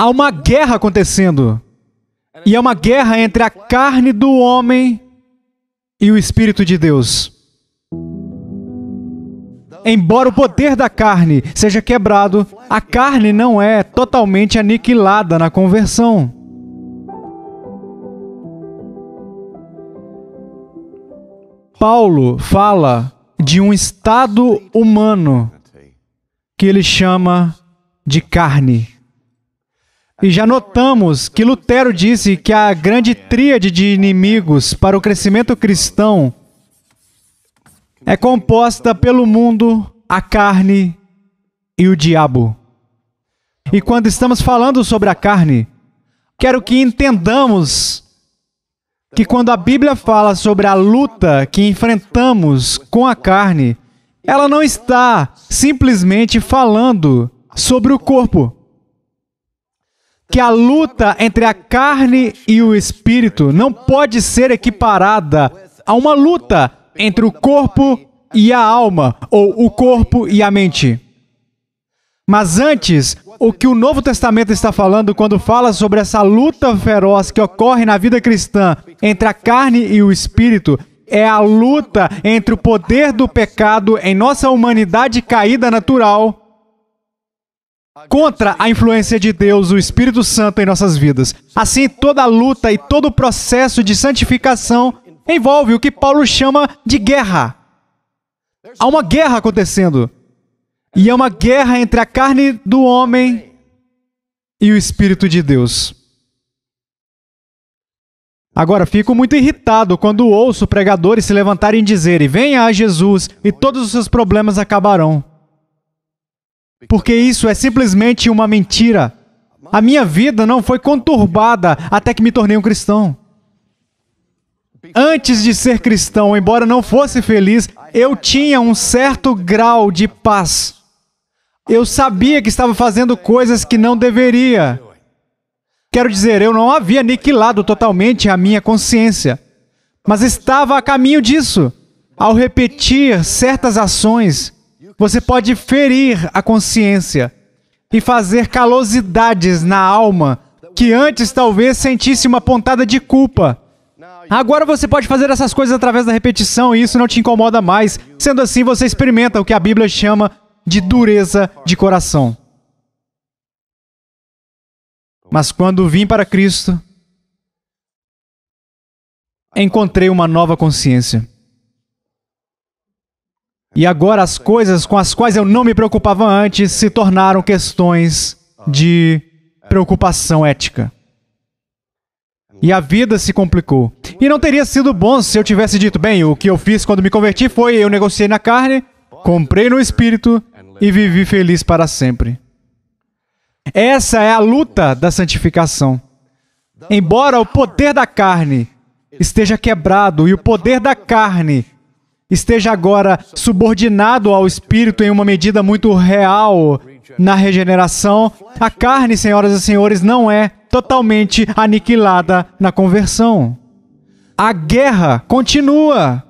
Há uma guerra acontecendo. E é uma guerra entre a carne do homem e o Espírito de Deus. Embora o poder da carne seja quebrado, a carne não é totalmente aniquilada na conversão. Paulo fala de um estado humano que ele chama de carne. E já notamos que Lutero disse que a grande tríade de inimigos para o crescimento cristão é composta pelo mundo, a carne e o diabo. E quando estamos falando sobre a carne, quero que entendamos que quando a Bíblia fala sobre a luta que enfrentamos com a carne, ela não está simplesmente falando sobre o corpo que a luta entre a carne e o espírito não pode ser equiparada a uma luta entre o corpo e a alma, ou o corpo e a mente. Mas antes, o que o Novo Testamento está falando quando fala sobre essa luta feroz que ocorre na vida cristã entre a carne e o espírito é a luta entre o poder do pecado em nossa humanidade caída natural contra a influência de Deus, o Espírito Santo, em nossas vidas. Assim, toda luta e todo o processo de santificação envolve o que Paulo chama de guerra. Há uma guerra acontecendo. E é uma guerra entre a carne do homem e o Espírito de Deus. Agora, fico muito irritado quando ouço pregadores se levantarem e dizerem: Venha a Jesus e todos os seus problemas acabarão porque isso é simplesmente uma mentira. A minha vida não foi conturbada até que me tornei um cristão. Antes de ser cristão, embora não fosse feliz, eu tinha um certo grau de paz. Eu sabia que estava fazendo coisas que não deveria. Quero dizer, eu não havia aniquilado totalmente a minha consciência, mas estava a caminho disso. Ao repetir certas ações, você pode ferir a consciência e fazer calosidades na alma que antes talvez sentisse uma pontada de culpa. Agora você pode fazer essas coisas através da repetição e isso não te incomoda mais. Sendo assim, você experimenta o que a Bíblia chama de dureza de coração. Mas quando vim para Cristo, encontrei uma nova consciência. E agora as coisas com as quais eu não me preocupava antes se tornaram questões de preocupação ética. E a vida se complicou. E não teria sido bom se eu tivesse dito: bem, o que eu fiz quando me converti foi eu negociei na carne, comprei no espírito e vivi feliz para sempre. Essa é a luta da santificação. Embora o poder da carne esteja quebrado e o poder da carne esteja agora subordinado ao espírito em uma medida muito real na regeneração, a carne, senhoras e senhores, não é totalmente aniquilada na conversão. A guerra continua.